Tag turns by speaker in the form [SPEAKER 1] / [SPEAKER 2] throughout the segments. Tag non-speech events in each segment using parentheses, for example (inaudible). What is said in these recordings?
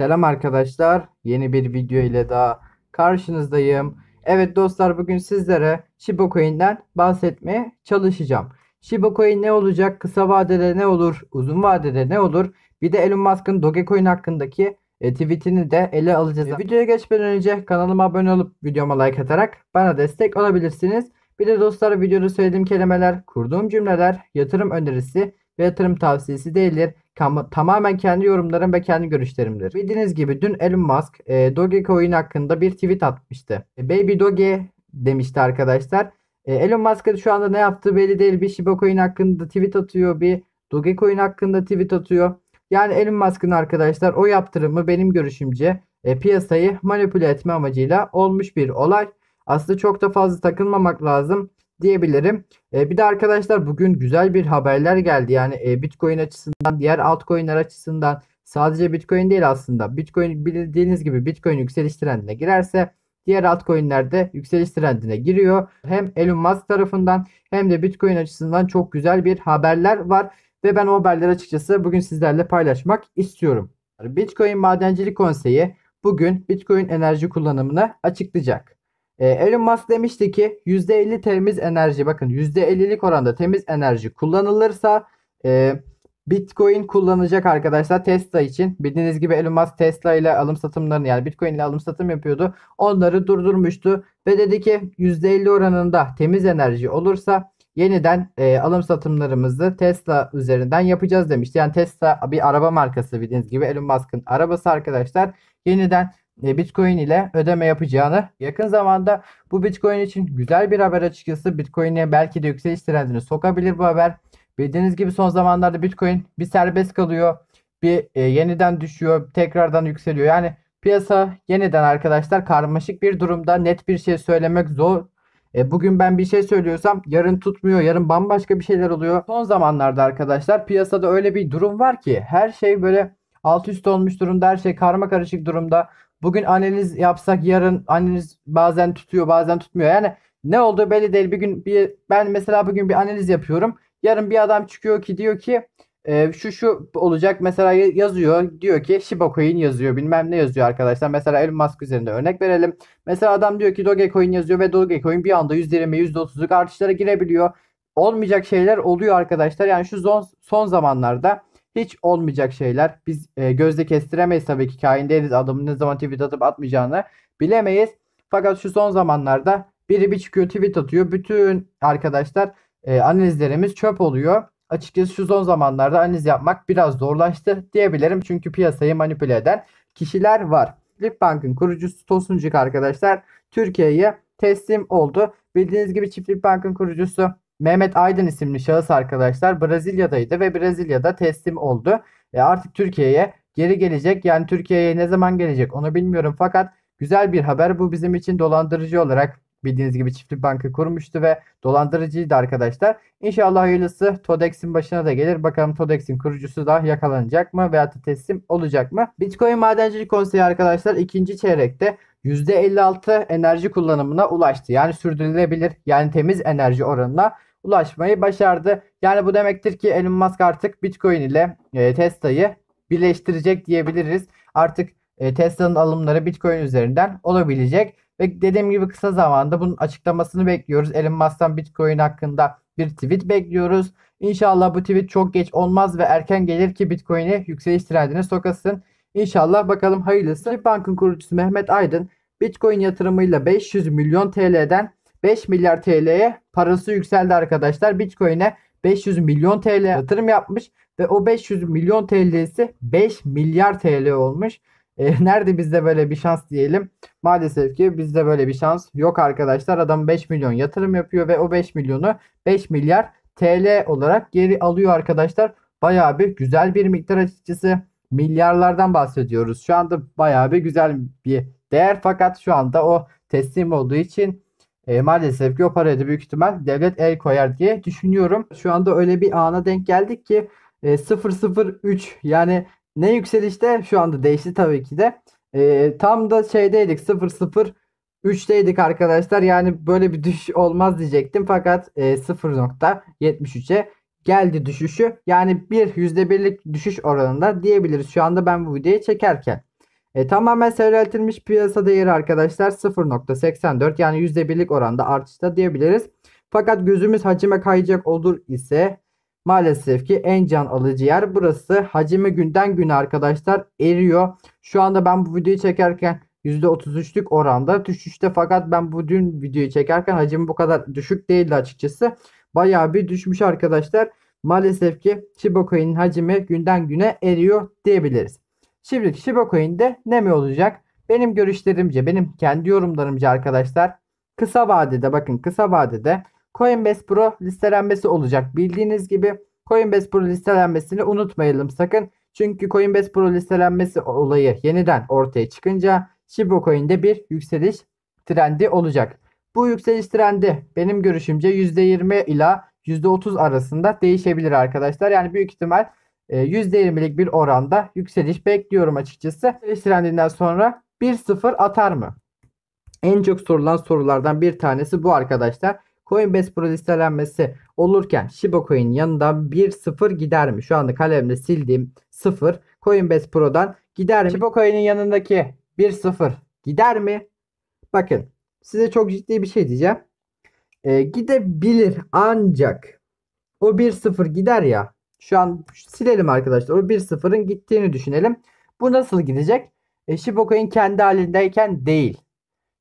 [SPEAKER 1] Selam arkadaşlar. Yeni bir video ile daha karşınızdayım. Evet dostlar bugün sizlere Shiba Coin'den bahsetmeye çalışacağım. Shiba Coin ne olacak? Kısa vadede ne olur? Uzun vadede ne olur? Bir de Elon Musk'ın Dogecoin hakkındaki e, tweetini de ele alacağız. Videoya geçmeden önce kanalıma abone olup videoma like atarak bana destek olabilirsiniz. Bir de dostlar videoda söylediğim kelimeler, kurduğum cümleler, yatırım önerisi ve yatırım tavsiyesi değildir tamamen kendi yorumlarım ve kendi görüşlerimdir. Bildiğiniz gibi dün Elon Musk e, Dogecoin hakkında bir tweet atmıştı. E, Baby Doge demişti arkadaşlar. E, Elon Musk'ın şu anda ne yaptığı belli değil. Bir Shiba Coin hakkında tweet atıyor. Bir Dogecoin hakkında tweet atıyor. Yani Elon Musk'ın arkadaşlar o yaptırımı benim görüşümce e, piyasayı manipüle etme amacıyla olmuş bir olay. Aslında çok da fazla takılmamak lazım diyebilirim. E, bir de arkadaşlar bugün güzel bir haberler geldi. Yani e, Bitcoin açısından, diğer altcoin'ler açısından sadece Bitcoin değil aslında. Bitcoin bildiğiniz gibi Bitcoin yükseliş trendine girerse diğer altcoin'ler de yükseliş trendine giriyor. Hem Elon Musk tarafından hem de Bitcoin açısından çok güzel bir haberler var ve ben o haberleri açıkçası bugün sizlerle paylaşmak istiyorum. Bitcoin Madencilik Konseyi bugün Bitcoin enerji kullanımını açıklayacak. Ee, Elon Musk demişti ki %50 temiz enerji bakın %50'lik oranda temiz enerji kullanılırsa e, Bitcoin kullanacak arkadaşlar Tesla için. Bildiğiniz gibi Elon Musk Tesla ile alım satımlarını yani Bitcoin ile alım satım yapıyordu. Onları durdurmuştu ve dedi ki %50 oranında temiz enerji olursa yeniden e, alım satımlarımızı Tesla üzerinden yapacağız demişti. Yani Tesla bir araba markası bildiğiniz gibi Elon Musk'ın arabası arkadaşlar. Yeniden e, Bitcoin ile ödeme yapacağını yakın zamanda bu Bitcoin için güzel bir haber açıkçası Bitcoin'e belki de yükseliş trendini sokabilir bu haber. Bildiğiniz gibi son zamanlarda Bitcoin bir serbest kalıyor bir e, yeniden düşüyor tekrardan yükseliyor yani piyasa yeniden arkadaşlar karmaşık bir durumda net bir şey söylemek zor. E, bugün ben bir şey söylüyorsam yarın tutmuyor, yarın bambaşka bir şeyler oluyor. Son zamanlarda arkadaşlar piyasada öyle bir durum var ki her şey böyle alt üst olmuş durumda, her şey karma karışık durumda. Bugün analiz yapsak yarın analiz bazen tutuyor bazen tutmuyor. Yani ne olduğu belli değil. Bir gün bir ben mesela bugün bir analiz yapıyorum. Yarın bir adam çıkıyor ki diyor ki e, şu şu olacak mesela yazıyor diyor ki Shiba Coin yazıyor bilmem ne yazıyor arkadaşlar. Mesela Elon Musk üzerinde örnek verelim. Mesela adam diyor ki Dogecoin yazıyor ve Dogecoin bir anda %20 %30'luk artışlara girebiliyor. Olmayacak şeyler oluyor arkadaşlar. Yani şu son, son zamanlarda hiç olmayacak şeyler. Biz e, gözle kestiremeyiz tabii ki kain değiliz. Adamın ne zaman tweet atıp atmayacağını bilemeyiz. Fakat şu son zamanlarda biri bir çıkıyor tweet atıyor. Bütün arkadaşlar e, analizlerimiz çöp oluyor. Açıkçası şu son zamanlarda analiz yapmak biraz zorlaştı diyebilirim. Çünkü piyasayı manipüle eden kişiler var. Flipbank'ın kurucusu Tosuncuk arkadaşlar Türkiye'ye teslim oldu. Bildiğiniz gibi Çiftlik Bank'ın kurucusu Mehmet Aydın isimli şahıs arkadaşlar Brezilya'daydı ve Brezilya'da teslim oldu. E artık Türkiye'ye geri gelecek. Yani Türkiye'ye ne zaman gelecek onu bilmiyorum fakat güzel bir haber bu bizim için dolandırıcı olarak bildiğiniz gibi çiftlik bankı kurmuştu ve dolandırıcıydı arkadaşlar. İnşallah hayırlısı Todex'in başına da gelir. Bakalım Todex'in kurucusu da yakalanacak mı veya teslim olacak mı? Bitcoin Madencilik Konseyi arkadaşlar ikinci çeyrekte %56 enerji kullanımına ulaştı. Yani sürdürülebilir yani temiz enerji oranına ulaşmayı başardı. Yani bu demektir ki Elon Musk artık Bitcoin ile e, Tesla'yı birleştirecek diyebiliriz. Artık e, Tesla'nın alımları Bitcoin üzerinden olabilecek ve dediğim gibi kısa zamanda bunun açıklamasını bekliyoruz. Elon Musk'tan Bitcoin hakkında bir tweet bekliyoruz. İnşallah bu tweet çok geç olmaz ve erken gelir ki Bitcoin'i yükseliş trendine sokasın. İnşallah bakalım hayırlısı. Bank'ın kurucusu Mehmet Aydın Bitcoin yatırımıyla 500 milyon TL'den 5 milyar TL'ye parası yükseldi arkadaşlar. Bitcoin'e 500 milyon TL yatırım yapmış ve o 500 milyon TL'si 5 milyar TL olmuş. E, (laughs) nerede bizde böyle bir şans diyelim. Maalesef ki bizde böyle bir şans yok arkadaşlar. Adam 5 milyon yatırım yapıyor ve o 5 milyonu 5 milyar TL olarak geri alıyor arkadaşlar. Bayağı bir güzel bir miktar açıkçası. Milyarlardan bahsediyoruz. Şu anda bayağı bir güzel bir değer fakat şu anda o teslim olduğu için e, maalesef ki o paraya da büyük ihtimal devlet el koyar diye düşünüyorum. Şu anda öyle bir ana denk geldik ki e, 003 yani ne yükselişte şu anda değişti tabii ki de. E, tam da şeydeydik 003'teydik arkadaşlar. Yani böyle bir düş olmaz diyecektim fakat e, 0.73'e geldi düşüşü. Yani bir %1'lik düşüş oranında diyebiliriz şu anda ben bu videoyu çekerken. E, tamamen seyreltilmiş piyasa değeri arkadaşlar 0.84 yani %1'lik oranda artışta diyebiliriz. Fakat gözümüz hacime kayacak olur ise maalesef ki en can alıcı yer burası. Hacimi günden güne arkadaşlar eriyor. Şu anda ben bu videoyu çekerken %33'lük oranda düşüşte fakat ben bu dün videoyu çekerken hacim bu kadar düşük değildi açıkçası. Bayağı bir düşmüş arkadaşlar. Maalesef ki Shiba Coin'in günden güne eriyor diyebiliriz. Şimdi Shiba ne mi olacak. Benim görüşlerimce, benim kendi yorumlarımca arkadaşlar kısa vadede bakın kısa vadede Coinbase Pro listelenmesi olacak. Bildiğiniz gibi Coinbase Pro listelenmesini unutmayalım sakın. Çünkü Coinbase Pro listelenmesi olayı yeniden ortaya çıkınca Shiba Coin'de bir yükseliş trendi olacak. Bu yükseliş trendi benim görüşümce %20 ila %30 arasında değişebilir arkadaşlar. Yani büyük ihtimal %20'lik ee, bir oranda yükseliş bekliyorum açıkçası. Yükseliş trendinden sonra 1-0 atar mı? En çok sorulan sorulardan bir tanesi bu arkadaşlar. Coinbase Pro listelenmesi olurken Shiba Coin yanında 1-0 gider mi? Şu anda kalemde sildiğim 0 Coinbase Pro'dan gider mi? Shiba Coin'in yanındaki 1-0 gider mi? Bakın size çok ciddi bir şey diyeceğim. Ee, gidebilir ancak o 1-0 gider ya şu an silelim arkadaşlar. O 1-0'ın gittiğini düşünelim. Bu nasıl gidecek? E, Shibokoin kendi halindeyken değil.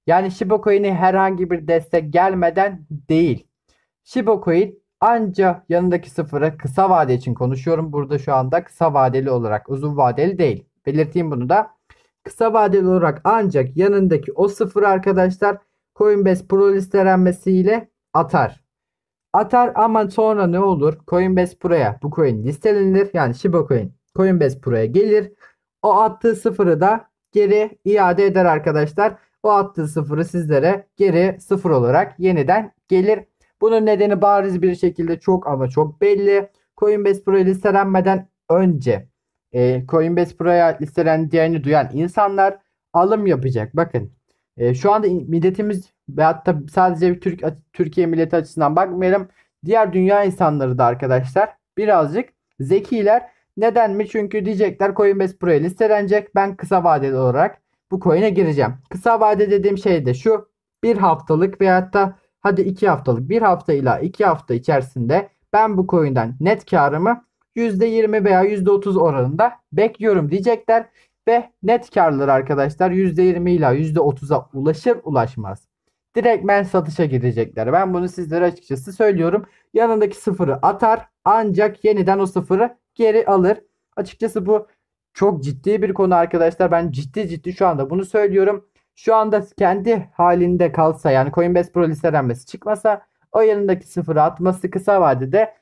[SPEAKER 1] Yani Shibokoin'i herhangi bir destek gelmeden değil. Shibokoin anca yanındaki sıfıra kısa vade için konuşuyorum. Burada şu anda kısa vadeli olarak uzun vadeli değil. Belirteyim bunu da. Kısa vadeli olarak ancak yanındaki o sıfır arkadaşlar Coinbase Pro listelenmesiyle atar. Atar ama sonra ne olur? Coinbase buraya. Bu coin listelenir. Yani Shiba coin. Coinbase buraya gelir. O attığı sıfırı da geri iade eder arkadaşlar. O attığı sıfırı sizlere geri sıfır olarak yeniden gelir. Bunun nedeni bariz bir şekilde çok ama çok belli. Coinbase Pro'ya listelenmeden önce e, Coinbase Pro'ya listelendiğini duyan insanlar alım yapacak. Bakın e, şu anda milletimiz ve hatta sadece bir Türk, Türkiye milleti açısından bakmayalım. Diğer dünya insanları da arkadaşlar birazcık zekiler. Neden mi? Çünkü diyecekler Coinbase Pro'ya listelenecek. Ben kısa vadeli olarak bu coin'e gireceğim. Kısa vade dediğim şey de şu. Bir haftalık veya hatta hadi iki haftalık bir hafta ila iki hafta içerisinde ben bu coin'den net karımı %20 veya %30 oranında bekliyorum diyecekler ve net karları arkadaşlar %20 ila %30'a ulaşır ulaşmaz direkt ben satışa gidecekler. Ben bunu sizlere açıkçası söylüyorum. Yanındaki sıfırı atar ancak yeniden o sıfırı geri alır. Açıkçası bu çok ciddi bir konu arkadaşlar. Ben ciddi ciddi şu anda bunu söylüyorum. Şu anda kendi halinde kalsa yani Coinbase Pro listelenmesi çıkmasa o yanındaki sıfırı atması kısa vadede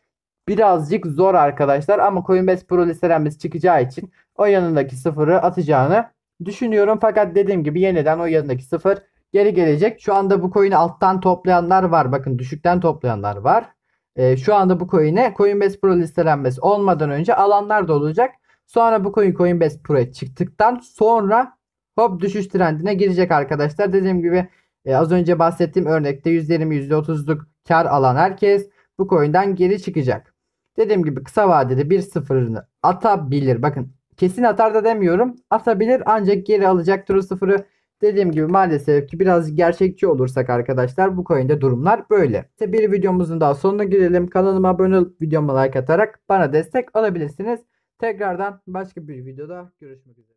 [SPEAKER 1] birazcık zor arkadaşlar. Ama Coinbase Pro listelenmesi çıkacağı için o yanındaki sıfırı atacağını düşünüyorum. Fakat dediğim gibi yeniden o yanındaki sıfır geri gelecek. Şu anda bu coin'i alttan toplayanlar var. Bakın düşükten toplayanlar var. E, şu anda bu coin'e Coinbase Pro listelenmesi olmadan önce alanlar da olacak. Sonra bu coin Coinbase Pro'ya çıktıktan sonra hop düşüş trendine girecek arkadaşlar. Dediğim gibi e, az önce bahsettiğim örnekte %20 %30'luk kar alan herkes bu coin'den geri çıkacak. Dediğim gibi kısa vadede bir sıfırını atabilir. Bakın kesin atar da demiyorum. Atabilir ancak geri alacaktır o sıfırı. Dediğim gibi maalesef ki biraz gerçekçi olursak arkadaşlar bu coin'de durumlar böyle. İşte bir videomuzun daha sonuna girelim. Kanalıma abone olup videoma like atarak bana destek olabilirsiniz. Tekrardan başka bir videoda görüşmek üzere.